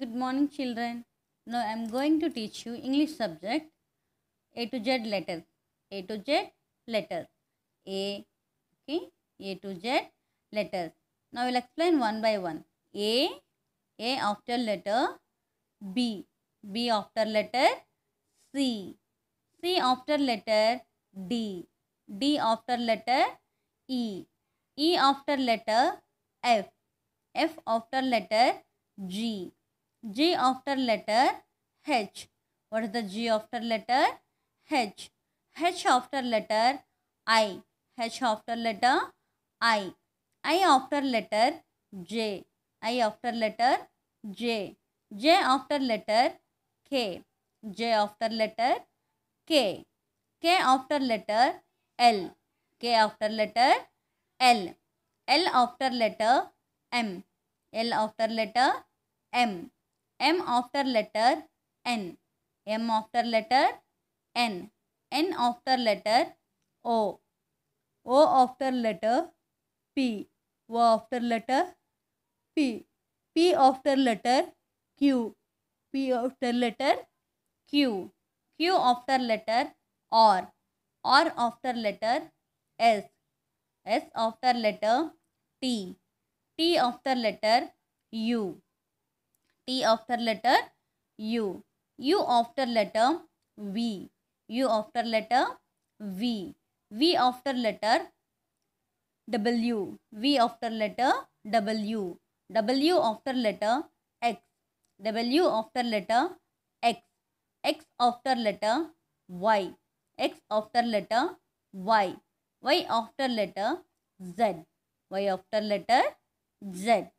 Good morning children. Now I am going to teach you English subject A to Z letter. A to Z letter. A okay A to Z letter. Now I will explain one by one. A A after letter B B after letter C C after letter D D after letter E E after letter F F after letter G G after letter H. What is the G after letter? H. H after letter I. H after letter I. I after letter J. I after letter J. J after letter K. J after letter K. K after letter L. K after letter L. L after letter M. L after letter M. M after letter N. M after letter N. N after letter O. O after letter P. O after letter P. P after letter Q. P after letter Q. Q after letter R. R after letter S. S after letter T. T after letter U. T after letter U. U after letter V. U after letter V. V after letter W. V after letter W. W after letter X. W after letter X. X after letter Y. X after letter Y. Y after letter Z. Y after letter Z.